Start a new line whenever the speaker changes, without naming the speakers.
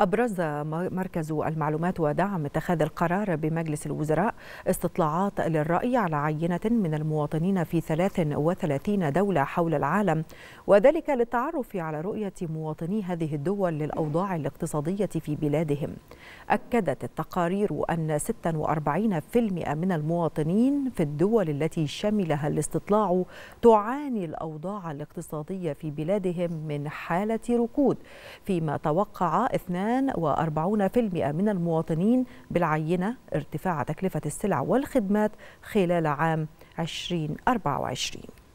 أبرز مركز المعلومات ودعم اتخاذ القرار بمجلس الوزراء استطلاعات للرأي على عينة من المواطنين في 33 دولة حول العالم وذلك للتعرف على رؤية مواطني هذه الدول للأوضاع الاقتصادية في بلادهم أكدت التقارير أن 46% من المواطنين في الدول التي شملها الاستطلاع تعاني الأوضاع الاقتصادية في بلادهم من حالة ركود فيما توقع اثنان 48% من المواطنين بالعينة ارتفاع تكلفة السلع والخدمات خلال عام 2024